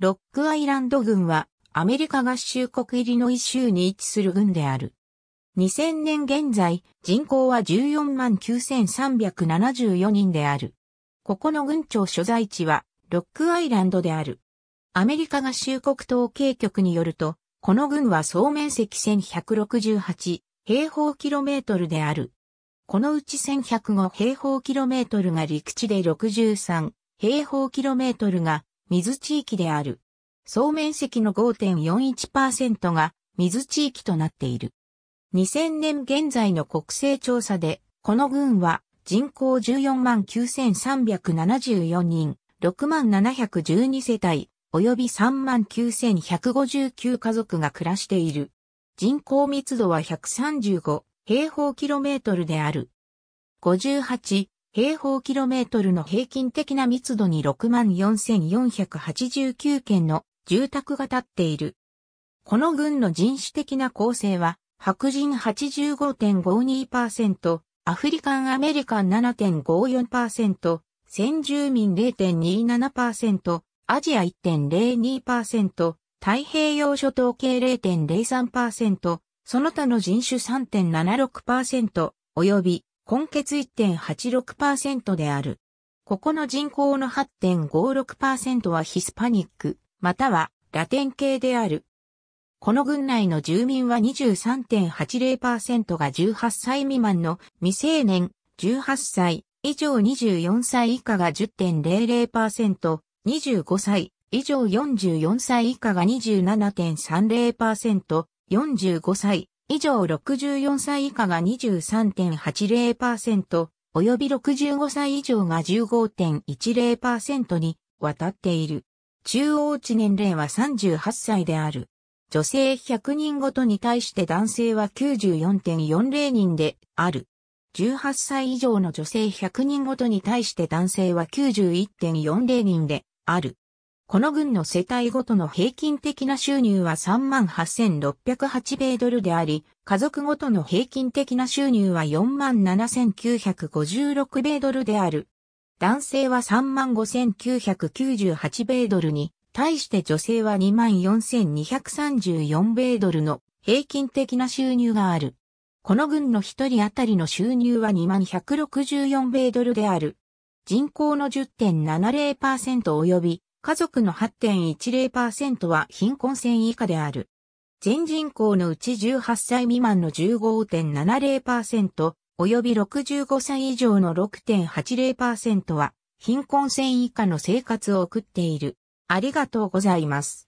ロックアイランド軍はアメリカ合衆国入りの一州に位置する軍である。2000年現在、人口は14万9374人である。ここの軍庁所在地は、ロックアイランドである。アメリカ合衆国統計局によると、この軍は総面積1168平方キロメートルである。このうち1105平方キロメートルが陸地で63平方キロメートルが水地域である。総面積の5.41%が水地域となっている。2000年現在の国勢調査で、この群は人口14万9374人、6万712世帯、及び3万9159家族が暮らしている。人口密度は135平方キロメートルである。58平方キロメートルの平均的な密度に64,489件の住宅が建っている。この軍の人種的な構成は、白人85.52%、アフリカンアメリカン7.54%、先住民0.27%、アジア1.02%、太平洋諸島系0.03%、その他の人種3.76%、及び根血1.86%である。ここの人口の8.56%はヒスパニック、またはラテン系である。この郡内の住民は23.80%が18歳未満の未成年、18歳以上24歳以下が10.00%、25歳以上44歳以下が27.30%、45歳以上64歳以下が23.80%、及び65歳以上が15.10%に渡っている。中央値年齢は38歳である。女性100人ごとに対して男性は94.40人である。18歳以上の女性100人ごとに対して男性は91.40人である。この軍の世帯ごとの平均的な収入は38,608米ドルであり、家族ごとの平均的な収入は47,956米ドルである。男性は35,998米ドルに、対して女性は24,234米ドルの平均的な収入がある。この軍の一人当たりの収入は2164米ドルである。人口の10.70%及び家族の8.10%は貧困線以下である。全人口のうち18歳未満の15.70%、及び65歳以上の6.80%は貧困線以下の生活を送っている。ありがとうございます。